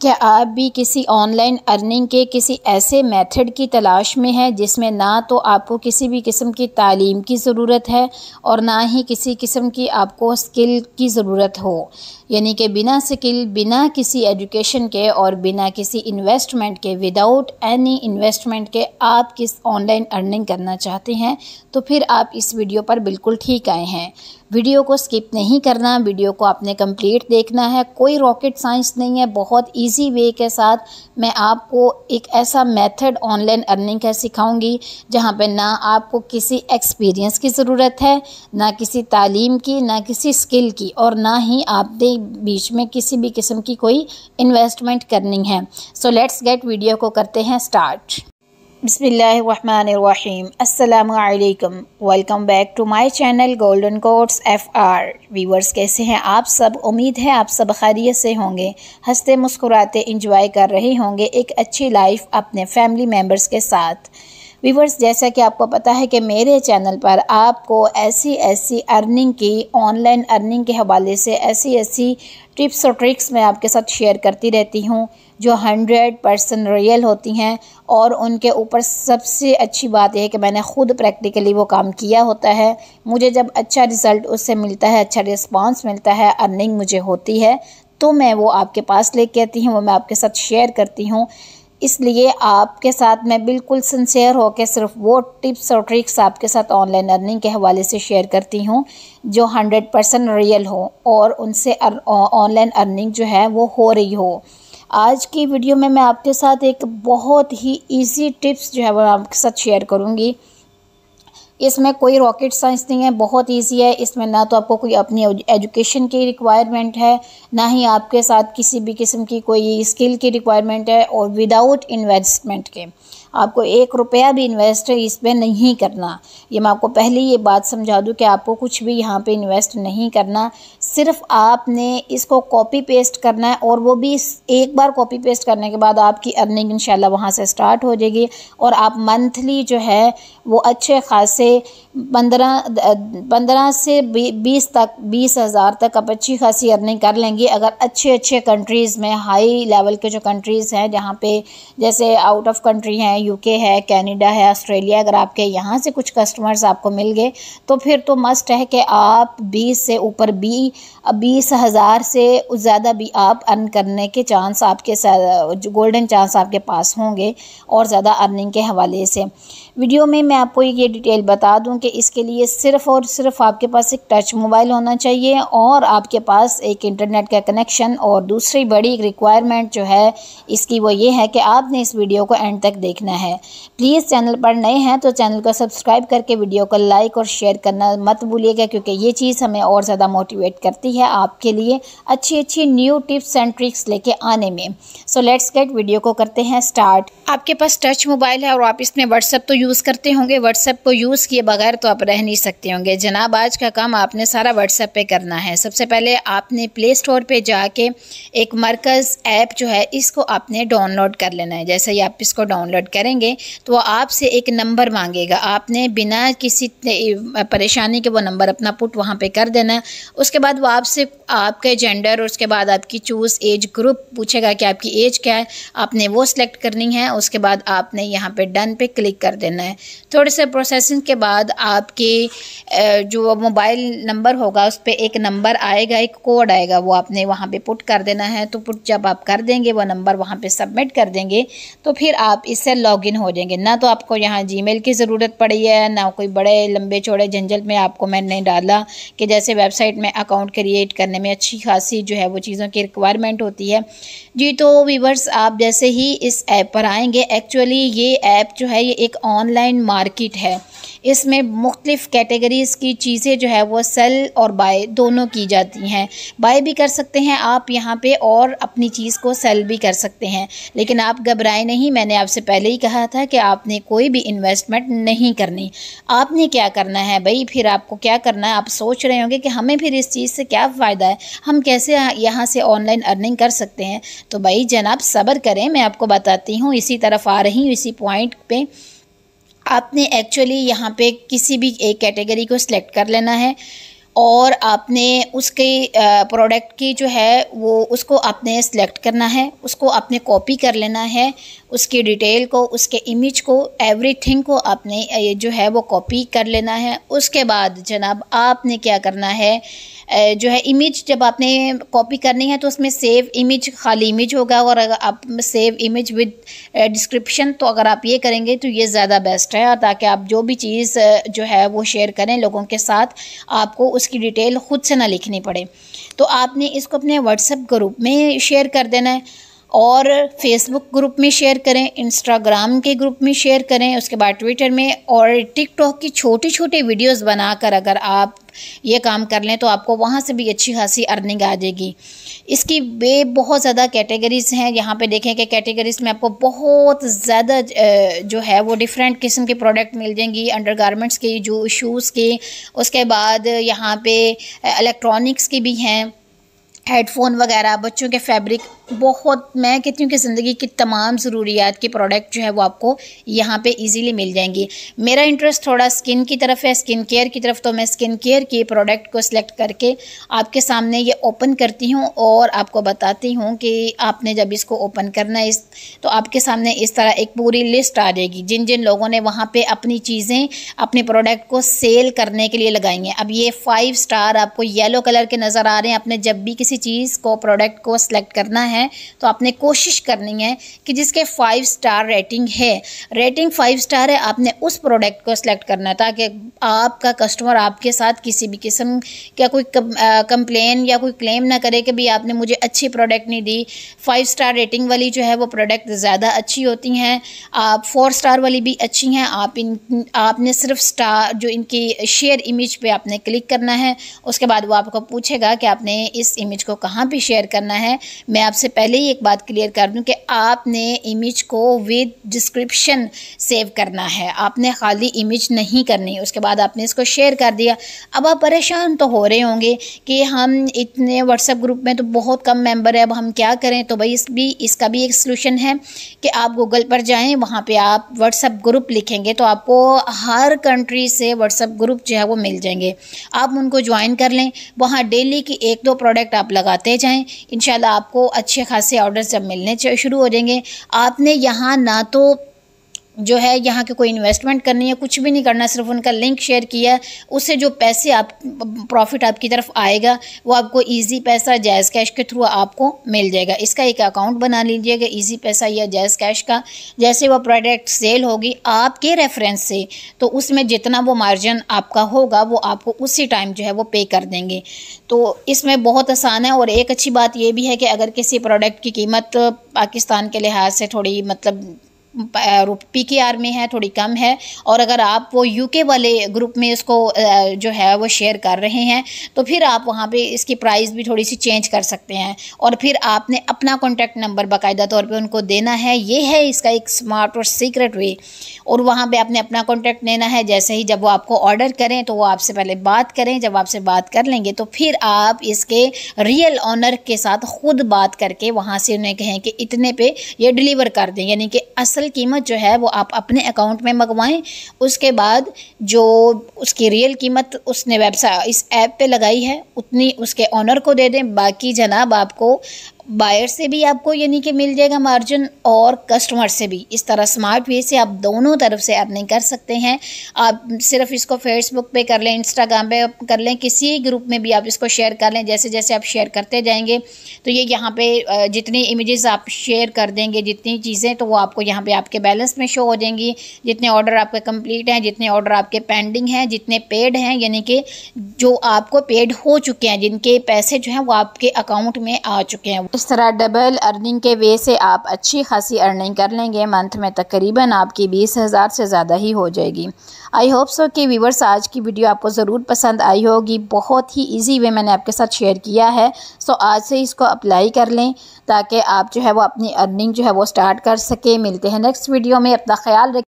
क्या आप भी किसी ऑनलाइन अर्निंग के किसी ऐसे मेथड की तलाश में हैं जिसमें ना तो आपको किसी भी किस्म की तालीम की ज़रूरत है और ना ही किसी किस्म की आपको स्किल की ज़रूरत हो यानी कि बिना स्किल बिना किसी एजुकेशन के और बिना किसी इन्वेस्टमेंट के विदाउट एनी इन्वेस्टमेंट के आप किस ऑनलाइन अर्निंग करना चाहते हैं तो फिर आप इस वीडियो पर बिल्कुल ठीक आए हैं वीडियो को स्किप नहीं करना वीडियो को आपने कंप्लीट देखना है कोई रॉकेट साइंस नहीं है बहुत इजी वे के साथ मैं आपको एक ऐसा मेथड ऑनलाइन अर्निंग का सिखाऊंगी जहाँ पे ना आपको किसी एक्सपीरियंस की ज़रूरत है ना किसी तालीम की ना किसी स्किल की और ना ही आपने के बीच में किसी भी किस्म की कोई इन्वेस्टमेंट करनी है सो लेट्स गेट वीडियो को करते हैं स्टार्ट बसमीम अल्लाम welcome back to my channel golden quotes F R viewers कैसे हैं आप सब उम्मीद है आप सब खैरियत से होंगे हंसते मुस्कुराते इंजॉय कर रहे होंगे एक अच्छी लाइफ अपने फैमिली मेम्बर्स के साथ व्यूवर्स जैसा कि आपको पता है कि मेरे चैनल पर आपको ऐसी ऐसी अर्निंग की ऑनलाइन अर्निंग के हवाले से ऐसी ऐसी टिप्स और ट्रिक्स मैं आपके साथ शेयर करती रहती हूँ जो हंड्रेड परसेंट रियल होती हैं और उनके ऊपर सबसे अच्छी बात यह है कि मैंने ख़ुद प्रैक्टिकली वो काम किया होता है मुझे जब अच्छा रिज़ल्ट उससे मिलता है अच्छा रिस्पांस मिलता है अर्निंग मुझे होती है तो मैं वो आपके पास लेके आती हूँ वो मैं आपके साथ शेयर करती हूँ इसलिए आपके साथ मैं बिल्कुल सिंसेयर होकर सिर्फ वो टिप्स और ट्रिक्स आपके साथ ऑनलाइन अर्निंग के हवाले से शेयर करती हूँ जो हंड्रेड परसेंट रियल हो और उनसे ऑनलाइन अर्निंग जो है वो हो रही हो आज की वीडियो में मैं आपके साथ एक बहुत ही इजी टिप्स जो है वो आपके साथ शेयर करूँगी इसमें कोई रॉकेट साइंस नहीं है बहुत इजी है इसमें ना तो आपको कोई अपनी एजुकेशन की रिक्वायरमेंट है ना ही आपके साथ किसी भी किस्म की कोई स्किल की रिक्वायरमेंट है और विदाउट इन्वेस्टमेंट के आपको एक रुपया भी इन्वेस्ट इसमें नहीं करना ये मैं आपको पहले ये बात समझा दूँ कि आपको कुछ भी यहाँ पे इन्वेस्ट नहीं करना सिर्फ आपने इसको कॉपी पेस्ट करना है और वो भी एक बार कॉपी पेस्ट करने के बाद आपकी अर्निंग इन वहाँ से स्टार्ट हो जाएगी और आप मंथली जो है वो अच्छे खासे पंद्रह पंद्रह से बीस तक बीस हज़ार तक आप अच्छी खासी अर्निंग कर लेंगी अगर अच्छे अच्छे कंट्रीज़ में हाई लेवल के जो कंट्रीज़ हैं जहाँ पे जैसे आउट ऑफ कंट्री हैं यूके है कनाडा है ऑस्ट्रेलिया अगर आपके यहाँ से कुछ कस्टमर्स आपको मिल गए तो फिर तो मस्ट है कि आप बीस से ऊपर बी बीस हज़ार से ज़्यादा भी आप अर्न करने के चांस आपके गोल्डन चांस आपके पास होंगे और ज़्यादा अर्निंग के हवाले से वीडियो में मैं आपको ये डिटेल बता दूं कि इसके लिए सिर्फ़ और सिर्फ आपके पास एक टच मोबाइल होना चाहिए और आपके पास एक इंटरनेट का कनेक्शन और दूसरी बड़ी रिक्वायरमेंट जो है इसकी वो ये है कि आपने इस वीडियो को एंड तक देखना है प्लीज़ चैनल पर नए हैं तो चैनल को सब्सक्राइब करके वीडियो को लाइक और शेयर करना मत भूलिएगा क्योंकि ये चीज़ हमें और ज़्यादा मोटिवेट करती है आपके लिए अच्छी अच्छी न्यू टिप्स एंड ट्रिक्स लेके आने में सो लेट्स गेट वीडियो को करते हैं स्टार्ट आपके पास टच मोबाइल है और आप इसमें व्हाट्सअप तो यूज़ करते होंगे व्हाट्सएप को यूज़ किए बगैर तो आप रह नहीं सकते होंगे जनाब आज का काम आपने सारा व्हाट्सएप पे करना है सबसे पहले आपने प्ले स्टोर पर जाके एक मरकज़ ऐप जो है इसको आपने डाउनलोड कर लेना है जैसे ही आप इसको डाउनलोड करेंगे तो आपसे एक नंबर मांगेगा आपने बिना किसी परेशानी के वो नंबर अपना पुट वहाँ पर कर देना है उसके बाद वो आपसे आपके जेंडर और उसके बाद आपकी चूज़ एज ग्रुप पूछेगा कि आपकी एज क्या है आपने वो सिलेक्ट करनी है उसके बाद आपने यहाँ पर डन पर क्लिक कर देना करना है थोड़े से प्रोसेसिंग के बाद आपके जो मोबाइल नंबर होगा उस पर एक नंबर आएगा एक कोड आएगा वो आपने वहाँ पे पुट कर देना है तो पुट जब आप कर देंगे वो नंबर वहाँ पे सबमिट कर देंगे तो फिर आप इससे लॉगिन हो जाएंगे ना तो आपको यहाँ जी की ज़रूरत पड़ी है ना कोई बड़े लंबे चौड़े झंझल में आपको मैंने डाला कि जैसे वेबसाइट में अकाउंट क्रिएट करने में अच्छी खासी जो है वो चीज़ों की रिक्वायरमेंट होती है जी तो वीवर्स आप जैसे ही इस ऐप पर आएंगे एक्चुअली ये ऐप जो है ये एक ऑन ऑनलाइन मार्केट है इसमें मुख्तलिफ़ कैटेगरीज़ की चीज़ें जो है वो सेल और बाय दोनों की जाती हैं बाय भी कर सकते हैं आप यहाँ पे और अपनी चीज़ को सेल भी कर सकते हैं लेकिन आप घबराए नहीं मैंने आपसे पहले ही कहा था कि आपने कोई भी इन्वेस्टमेंट नहीं करनी आपने क्या करना है भाई फिर आपको क्या करना है आप सोच रहे होंगे कि हमें फिर इस चीज़ से क्या फ़ायदा है हम कैसे यहाँ से ऑनलाइन अर्निंग कर सकते हैं तो भाई जनाब सब्र करें मैं आपको बताती हूँ इसी तरफ आ रही हूँ इसी पॉइंट पर आपने एक्चुअली यहाँ पे किसी भी एक कैटेगरी को सिलेक्ट कर लेना है और आपने उसके प्रोडक्ट की जो है वो उसको आपने सेलेक्ट करना है उसको आपने कॉपी कर लेना है उसकी डिटेल को उसके इमेज को एवरीथिंग को आपने ये जो है वो कॉपी कर लेना है उसके बाद जनाब आपने क्या करना है जो है इमेज जब आपने कॉपी करनी है तो उसमें सेव इमेज खाली इमेज होगा और अगर आप सेव इमेज विद डिस्क्रिप्शन तो अगर आप ये करेंगे तो ये ज़्यादा बेस्ट है ताकि आप जो भी चीज़ जो है वो शेयर करें लोगों के साथ आपको उसकी डिटेल ख़ुद से ना लिखनी पड़े तो आपने इसको अपने व्हाट्सएप ग्रुप में शेयर कर देना है और फेसबुक ग्रुप में शेयर करें इंस्टाग्राम के ग्रुप में शेयर करें उसके बाद ट्विटर में और टिकटॉक की छोटी छोटी वीडियोस बनाकर अगर आप ये काम कर लें तो आपको वहाँ से भी अच्छी खासी अर्निंग आ जाएगी इसकी बे बहुत ज़्यादा कैटेगरीज़ हैं यहाँ पे देखें कि कैटेगरीज़ में आपको बहुत ज़्यादा जो है वो डिफरेंट किस्म के प्रोडक्ट मिल जाएंगी अंडर गारमेंट्स की जो शूज़ की उसके बाद यहाँ पे इलेक्ट्रॉनिक्स की भी हैं हेडफोन वगैरह बच्चों के फैब्रिक बहुत मैं कहती हूँ कि ज़िंदगी की तमाम ज़रूरियात के प्रोडक्ट जो है वो आपको यहाँ पे इजीली मिल जाएंगी मेरा इंटरेस्ट थोड़ा स्किन की तरफ है स्किन केयर की तरफ तो मैं स्किन केयर के प्रोडक्ट को सिलेक्ट करके आपके सामने ये ओपन करती हूँ और आपको बताती हूँ कि आपने जब इसको ओपन करना है इस तो आपके सामने इस तरह एक पूरी लिस्ट आ जाएगी जिन जिन लोगों ने वहाँ पर अपनी चीज़ें अपने प्रोडक्ट को सेल करने के लिए लगाई हैं अब ये फाइव स्टार आपको येलो कलर के नज़र आ रहे हैं आपने जब भी किसी चीज़ को प्रोडक्ट को सिलेक्ट करना है है तो आपने कोशिश करनी है कि जिसके फाइव स्टार रेटिंग है रेटिंग फाइव स्टार है आपने उस प्रोडक्ट को सिलेक्ट करना है ताकि आपका कस्टमर आपके साथ किसी भी किस्म का कोई कंप्लेन या कोई क्लेम ना करे कि भाई आपने मुझे अच्छी प्रोडक्ट नहीं दी फाइव स्टार रेटिंग वाली जो है वो प्रोडक्ट ज़्यादा अच्छी होती हैं आप फोर स्टार वाली भी अच्छी हैं आप इन आपने सिर्फ स्टार जो इनकी शेयर इमेज पे आपने क्लिक करना है उसके बाद वो आपको पूछेगा कि आपने इस इमेज को कहाँ पे शेयर करना है मैं आपसे सबसे पहले ही एक बात क्लियर कर दूं कि आपने इमेज को विद डिस्क्रिप्शन सेव करना है आपने खाली इमेज नहीं करनी उसके बाद आपने इसको शेयर कर दिया अब आप परेशान तो हो रहे होंगे कि हम इतने व्हाट्सएप ग्रुप में तो बहुत कम मेंबर है अब हम क्या करें तो भाई इस भी इसका भी एक सलूशन है कि आप गूगल पर जाएँ वहाँ पर आप व्हाट्सएप ग्रुप लिखेंगे तो आपको हर कंट्री से व्हाट्सएप ग्रुप जो है वो मिल जाएंगे आप उनको ज्वाइन कर लें वहाँ डेली की एक दो प्रोडक्ट आप लगाते जाएँ इन आपको अच्छी अच्छे खासे ऑर्डर जब मिलने शुरू हो जाएंगे आपने यहाँ ना तो जो है यहाँ के कोई इन्वेस्टमेंट करनी है कुछ भी नहीं करना सिर्फ उनका लिंक शेयर किया है उससे जो पैसे आप प्रॉफिट आपकी तरफ आएगा वो आपको इजी पैसा जायज़ कैश के थ्रू आपको मिल जाएगा इसका एक अकाउंट बना लीजिएगा इजी पैसा या जायज़ कैश का जैसे वो प्रोडक्ट सेल होगी आपके रेफरेंस से तो उसमें जितना वो मार्जिन आपका होगा वो आपको उसी टाइम जो है वो पे कर देंगे तो इसमें बहुत आसान है और एक अच्छी बात यह भी है कि अगर किसी प्रोडक्ट की कीमत पाकिस्तान के लिहाज से थोड़ी मतलब पी के आर में है थोड़ी कम है और अगर आप वो यूके वाले ग्रुप में इसको जो है वो शेयर कर रहे हैं तो फिर आप वहाँ पे इसकी प्राइस भी थोड़ी सी चेंज कर सकते हैं और फिर आपने अपना कॉन्टैक्ट नंबर बाकायदा तौर पे उनको देना है ये है इसका एक स्मार्ट और सीक्रेट वे और वहाँ पे आपने अपना कॉन्टैक्ट लेना है जैसे ही जब वो आपको ऑर्डर करें तो वो आपसे पहले बात करें जब आपसे बात कर लेंगे तो फिर आप इसके रियल ऑनर के साथ खुद बात करके वहाँ से उन्हें कहें कि इतने पे ये डिलीवर कर दें यानी कि असल असल कीमत जो है वो आप अपने अकाउंट में मंगवाएं उसके बाद जो उसकी रियल कीमत उसने वेबसाइट इस ऐप पे लगाई है उतनी उसके ऑनर को दे दें बाकी जनाब आपको बायर से भी आपको यानी कि मिल जाएगा मार्जिन और कस्टमर से भी इस तरह स्मार्ट वे से आप दोनों तरफ से अर्निंग कर सकते हैं आप सिर्फ इसको फेसबुक पे कर लें इंस्टाग्राम पे कर लें किसी ग्रुप में भी आप इसको शेयर कर लें जैसे जैसे आप शेयर करते जाएंगे तो ये यहाँ पे जितनी इमेजेस आप शेयर कर देंगे जितनी चीज़ें तो वो आपको यहाँ पर आपके बैलेंस में शो हो जाएंगी जितने ऑर्डर आपके कम्प्लीट हैं जितने ऑर्डर आपके पेंडिंग हैं जितने पेड हैं यानी कि जो आपको पेड हो चुके हैं जिनके पैसे जो हैं वो आपके अकाउंट में आ चुके हैं इस तरह डबल अर्निंग के वे से आप अच्छी खासी अर्निंग कर लेंगे मंथ में तकरीबन आपकी बीस हज़ार से ज़्यादा ही हो जाएगी आई होप सो कि व्यूवर्स आज की वीडियो आपको ज़रूर पसंद आई होगी बहुत ही इजी वे मैंने आपके साथ शेयर किया है सो आज से इसको अप्लाई कर लें ताकि आप जो है वो अपनी अर्निंग जो है वो स्टार्ट कर सकें मिलते हैं नेक्स्ट वीडियो में अपना ख्याल